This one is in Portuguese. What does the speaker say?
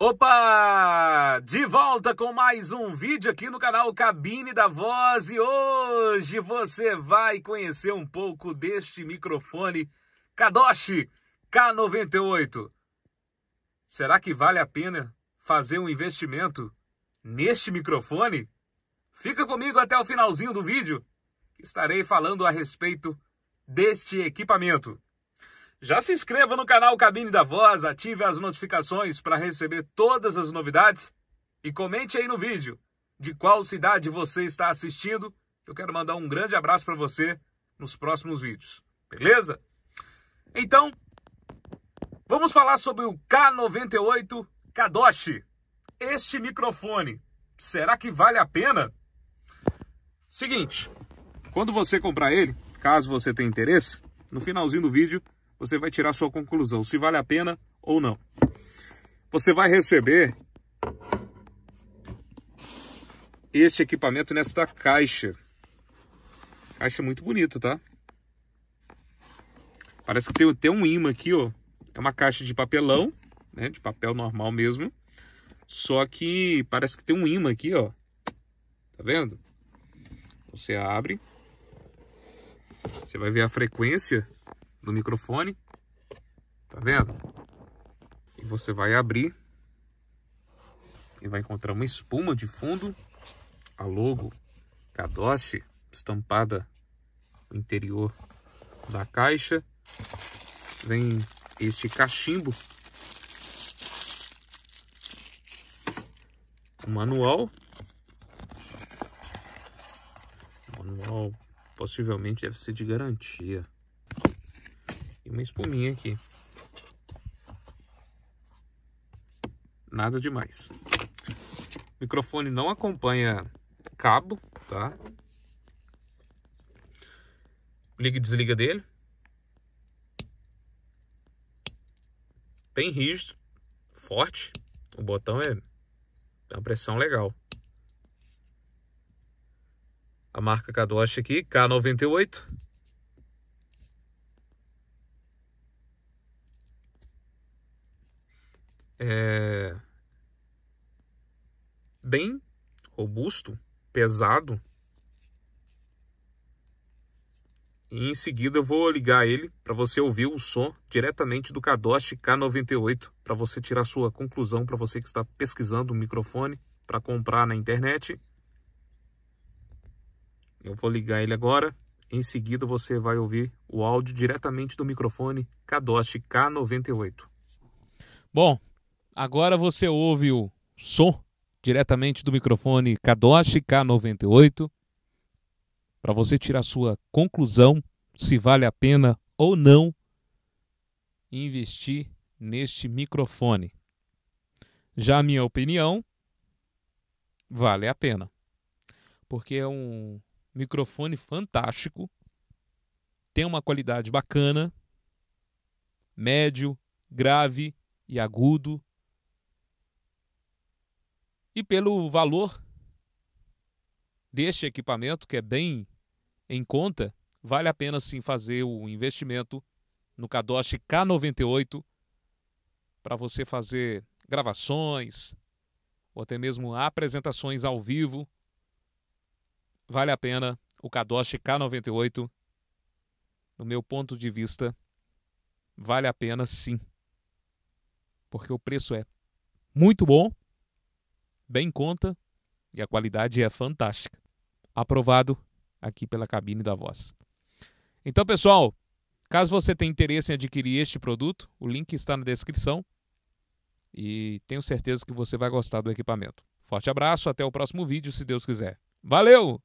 Opa! De volta com mais um vídeo aqui no canal Cabine da Voz e hoje você vai conhecer um pouco deste microfone Kadoshi K98. Será que vale a pena fazer um investimento neste microfone? Fica comigo até o finalzinho do vídeo, que estarei falando a respeito deste equipamento. Já se inscreva no canal Cabine da Voz, ative as notificações para receber todas as novidades e comente aí no vídeo de qual cidade você está assistindo. Eu quero mandar um grande abraço para você nos próximos vídeos, beleza? Então, vamos falar sobre o K98 Kadoshi. Este microfone, será que vale a pena? Seguinte, quando você comprar ele, caso você tenha interesse, no finalzinho do vídeo você vai tirar sua conclusão, se vale a pena ou não. Você vai receber este equipamento nesta caixa. Caixa muito bonita, tá? Parece que tem tem um imã aqui, ó. É uma caixa de papelão, né? De papel normal mesmo. Só que parece que tem um imã aqui, ó. Tá vendo? Você abre. Você vai ver a frequência do microfone, tá vendo? E você vai abrir e vai encontrar uma espuma de fundo, a logo Kadoshi estampada no interior da caixa. Vem este cachimbo, o manual, manual possivelmente deve ser de garantia uma espuminha aqui. Nada demais. O microfone não acompanha cabo, tá? Liga e desliga dele. Bem rígido, forte. O botão é dá uma pressão legal. A marca Kadosh aqui, K98. é, bem robusto, pesado. E em seguida eu vou ligar ele para você ouvir o som diretamente do Kadosh K98 para você tirar sua conclusão para você que está pesquisando um microfone para comprar na internet. Eu vou ligar ele agora. Em seguida você vai ouvir o áudio diretamente do microfone Kadosh K98. Bom, Agora você ouve o som diretamente do microfone Kadosh K98 para você tirar sua conclusão se vale a pena ou não investir neste microfone. Já a minha opinião, vale a pena. Porque é um microfone fantástico, tem uma qualidade bacana, médio, grave e agudo e pelo valor deste equipamento, que é bem em conta, vale a pena sim fazer o investimento no Kadosh K98 para você fazer gravações ou até mesmo apresentações ao vivo. Vale a pena o Kadosh K98. No meu ponto de vista, vale a pena sim. Porque o preço é muito bom bem conta e a qualidade é fantástica. Aprovado aqui pela cabine da voz. Então, pessoal, caso você tenha interesse em adquirir este produto, o link está na descrição e tenho certeza que você vai gostar do equipamento. Forte abraço, até o próximo vídeo, se Deus quiser. Valeu!